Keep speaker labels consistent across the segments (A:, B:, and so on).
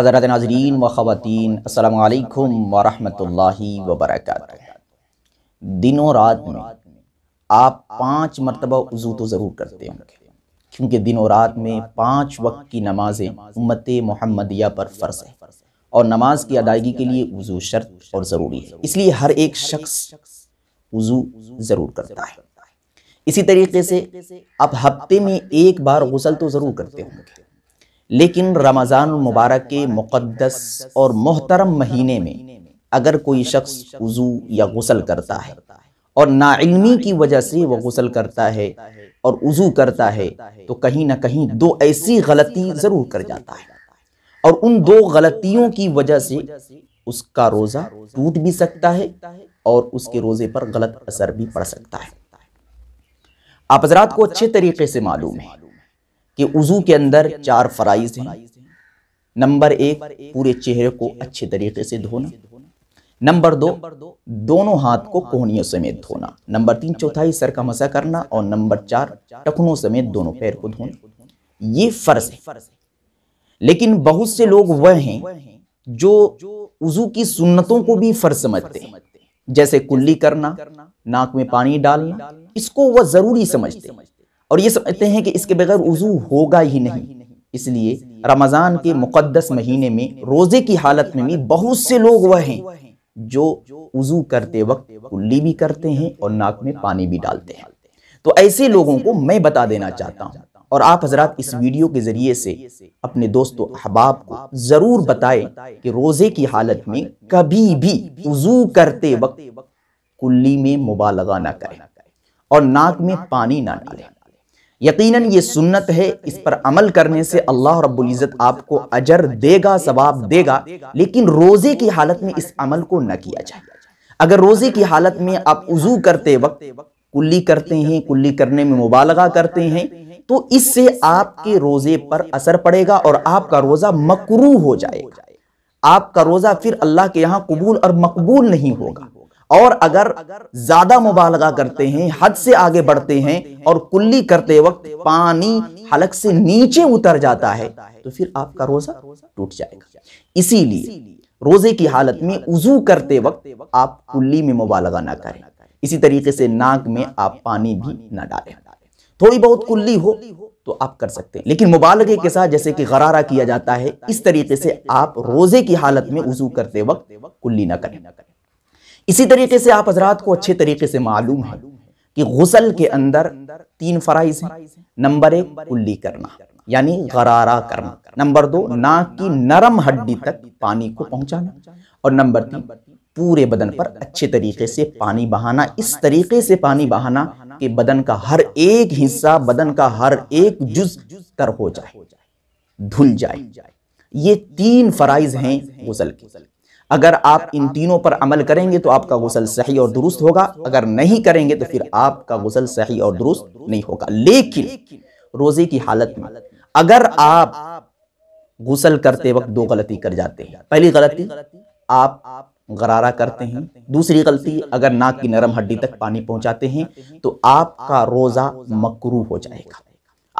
A: हज़रत नाजरीन व ख़वान अल्लाम वरहि वबरक दिनों रात में आप पाँच मरतबा वज़ू तो ज़रूर करते होंगे क्योंकि दिनों रात में पाँच वक्त की नमाज़ें उम्मत मोहम्मदिया पर फ़र्ज़ है और नमाज की अदायगी के लिए वज़ू शर्त और ज़रूरी है इसलिए हर एक शख्स वज़ू ज़रूर करता है इसी तरीके से आप हफ्ते में एक बार गसल तो ज़रूर करते होंगे लेकिन रमज़ान मुबारक के मुक़दस और मोहतरम महीने में अगर कोई शख्स वज़ू या गसल करता है और नाइलमी की वजह से वह गसल करता है और वज़ू करता है तो कहीं ना कहीं दो ऐसी गलती ज़रूर कर जाता है और उन दो गलतियों की वजह से उसका रोज़ा टूट भी सकता है और उसके रोज़े पर गलत असर भी पड़ सकता है आप हजरात को अच्छे तरीके से मालूम है कि उजू के अंदर चार फ़राइज हैं नंबर एक पूरे चेहरे को अच्छे तरीके से धोना नंबर दो दोनों हाथ को कोहनियों समेत धोना नंबर तीन चौथाई सर का मसा करना और नंबर चार टखनों समेत दोनों पैर को धोना ये फ़र्ज है लेकिन बहुत से लोग वह हैं जो उजू की सुन्नतों को भी फ़र्ज समझते हैं जैसे कुल्ली करना नाक में पानी डालना इसको वह ज़रूरी समझते हैं और ये समझते हैं कि इसके बगैर वज़ू होगा ही नहीं इसलिए रमज़ान के मुकद्दस महीने में रोज़े की हालत में भी बहुत से लोग वह हैं जो वज़ू करते वक्त कुल्ली भी करते हैं और नाक में पानी भी डालते हैं तो ऐसे लोगों को मैं बता देना चाहता हूँ और आप हजरात इस वीडियो के ज़रिए से अपने दोस्तों अहबाब को ज़रूर बताएं कि रोज़े की हालत में कभी भी वज़ू करते वक्त कुल्ली में मुबालगा ना करें और नाक में पानी ना डालें यकीनन ये सुन्नत है इस पर अमल करने से अल्लाह रब्बुल इज़्ज़त आपको अजर देगा सवाब देगा लेकिन रोज़े की हालत में इस अमल को न किया जाए अगर रोज़े की हालत में आप उजू करते वक्त कुल्ली करते हैं कुल्ली करने में मुबालगा करते हैं तो इससे आपके रोज़े पर असर पड़ेगा और आपका रोज़ा मकरू हो जाएगा आपका रोज़ा फिर अल्लाह के यहाँ कबूल और मकबूल नहीं होगा और अगर ज्यादा मुबालगा करते हैं हद से आगे बढ़ते हैं और कुल्ली करते वक्त पानी हलक से नीचे उतर जाता है तो फिर आपका रोजा टूट जाएगा इसीलिए रोजे की हालत में उजू करते वक्त आप कुल्ली में मुबालगा ना करें इसी तरीके से नाक में आप पानी भी ना डालें थोड़ी बहुत कुल्ली हो तो आप कर सकते हैं लेकिन मुबालगे के साथ जैसे कि गरारा किया जाता है इस तरीके से आप रोजे की हालत में उजू करते वक्त कुल्ली ना करें इसी तरीके से आप हजरात को अच्छे तरीके से मालूम है कि गुसल के अंदर तीन फ़राइज हैं नंबर एक कुल्ली करना यानी गरारा करना नंबर दो नाक की नरम हड्डी तक पानी को पहुंचाना और नंबर तीन पूरे बदन पर अच्छे तरीके से पानी बहाना इस तरीके से पानी बहाना कि बदन का हर एक हिस्सा बदन का हर एक जुज तर हो जाए धुल जाए ये तीन फ़राइज हैं गुजल के अगर आप इन तीनों पर अमल करेंगे तो आपका गसल सही और दुरुस्त होगा अगर नहीं करेंगे तो फिर आपका गसल सही और दुरुस्त नहीं होगा लेकिन रोजे की हालत में अगर आप गुसल करते वक्त दो गलती कर जाते हैं पहली गलती आप गरारा करते हैं दूसरी गलती अगर नाक की नरम हड्डी तक पानी पहुंचाते हैं तो आपका रोज़ा मकरू हो जाएगा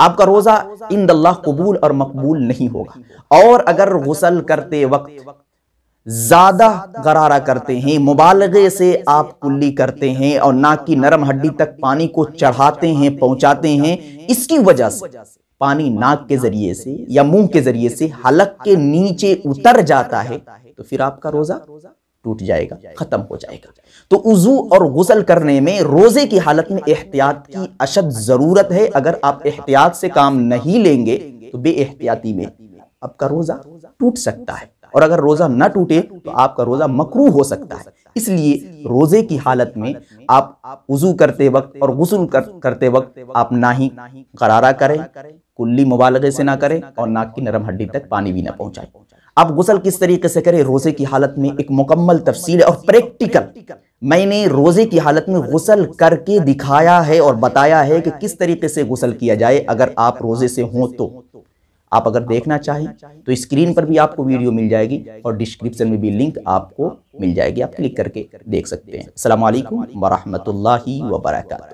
A: आपका रोज़ा इन कबूल और मकबूल नहीं होगा और अगर गुसल करते वक्त ज्यादा गरारा करते हैं मुबालगे से आप कुल्ली करते हैं और नाक की नरम हड्डी तक पानी को चढ़ाते हैं पहुंचाते हैं इसकी वजह से पानी नाक के जरिए से या मुंह के जरिए से हलक के नीचे उतर जाता है तो फिर आपका रोजा टूट जाएगा खत्म हो जाएगा तो उजू और गुसल करने में रोजे की हालत में एहतियात की अशद जरूरत है अगर आप एहतियात से काम नहीं लेंगे तो बे एहतियाती में आपका रोजा टूट सकता है और अगर रोज़ा न टूटे तो आपका रोज़ा मकरू हो सकता है इसलिए रोज़े की हालत में आप वज़ू करते वक्त और गसल कर, करते वक्त आप ना ही करारा करें कुल्ली मुबालगे से ना करें और नाक की नरम हड्डी तक पानी भी ना पहुंचाए आप गसल किस तरीके से करें रोज़े की हालत में एक मुकम्मल तफसील और प्रैक्टिकल मैंने रोज़े की हालत में गसल करके दिखाया है और बताया है कि किस तरीके से गसल किया जाए अगर आप रोज़े से हों तो आप अगर देखना चाहें तो स्क्रीन तो पर भी आपको वीडियो मिल जाएगी और डिस्क्रिप्शन में भी लिंक आपको मिल जाएगी आप क्लिक करके देख सकते हैं अल्लाम वरहमतुल्लाहि वबरकatuh